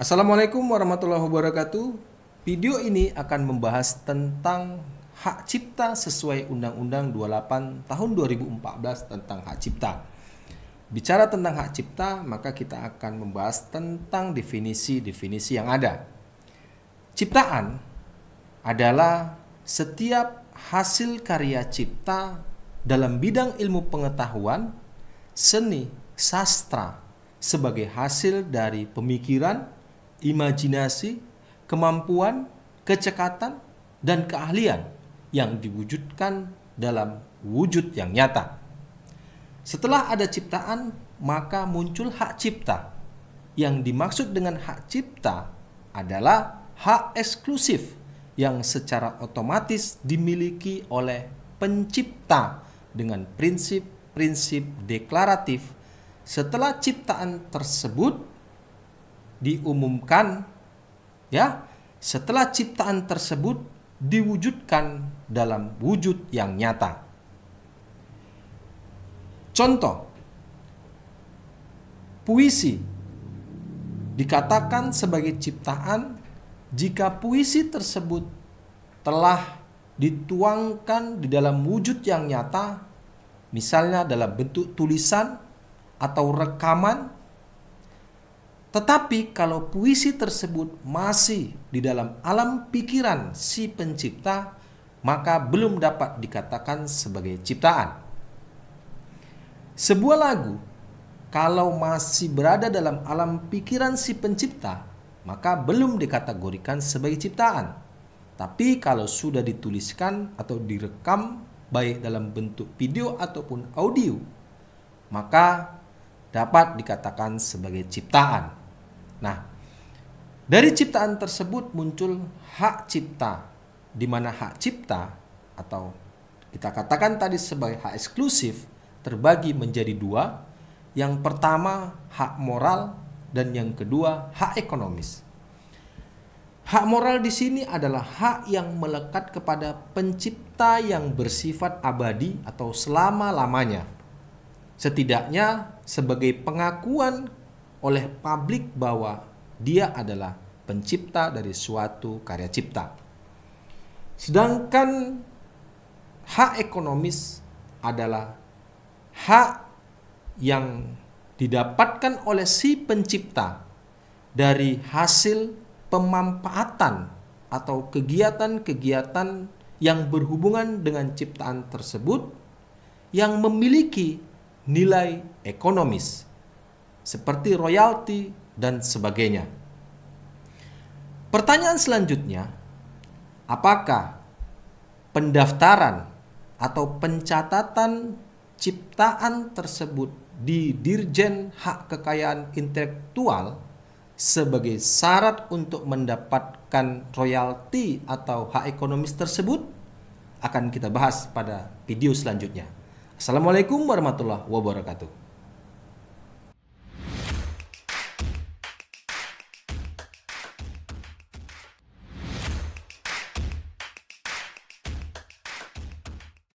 Assalamualaikum warahmatullahi wabarakatuh. Video ini akan membahas tentang hak cipta sesuai Undang-Undang 28 tahun 2014 tentang hak cipta. Bicara tentang hak cipta, maka kita akan membahas tentang definisi-definisi yang ada. Ciptaan adalah setiap hasil karya cipta dalam bidang ilmu pengetahuan, seni, sastra sebagai hasil dari pemikiran, imajinasi, kemampuan, kecekatan, dan keahlian yang diwujudkan dalam wujud yang nyata. Setelah ada ciptaan, maka muncul hak cipta. Yang dimaksud dengan hak cipta adalah hak eksklusif yang secara otomatis dimiliki oleh pencipta dengan prinsip-prinsip deklaratif. Setelah ciptaan tersebut, diumumkan ya setelah ciptaan tersebut diwujudkan dalam wujud yang nyata. Contoh puisi dikatakan sebagai ciptaan jika puisi tersebut telah dituangkan di dalam wujud yang nyata misalnya dalam bentuk tulisan atau rekaman tetapi kalau puisi tersebut masih di dalam alam pikiran si pencipta, maka belum dapat dikatakan sebagai ciptaan. Sebuah lagu kalau masih berada dalam alam pikiran si pencipta, maka belum dikategorikan sebagai ciptaan. Tapi kalau sudah dituliskan atau direkam baik dalam bentuk video ataupun audio, maka dapat dikatakan sebagai ciptaan. Nah, dari ciptaan tersebut muncul hak cipta, di mana hak cipta atau kita katakan tadi sebagai hak eksklusif terbagi menjadi dua. Yang pertama hak moral dan yang kedua hak ekonomis. Hak moral di sini adalah hak yang melekat kepada pencipta yang bersifat abadi atau selama-lamanya. Setidaknya sebagai pengakuan oleh publik bahwa dia adalah pencipta dari suatu karya cipta. Sedangkan hak ekonomis adalah hak yang didapatkan oleh si pencipta dari hasil pemanfaatan atau kegiatan-kegiatan yang berhubungan dengan ciptaan tersebut yang memiliki nilai ekonomis seperti royalti dan sebagainya. Pertanyaan selanjutnya, apakah pendaftaran atau pencatatan ciptaan tersebut di Dirjen Hak Kekayaan Intelektual sebagai syarat untuk mendapatkan royalti atau hak ekonomis tersebut akan kita bahas pada video selanjutnya. Assalamualaikum warahmatullahi wabarakatuh.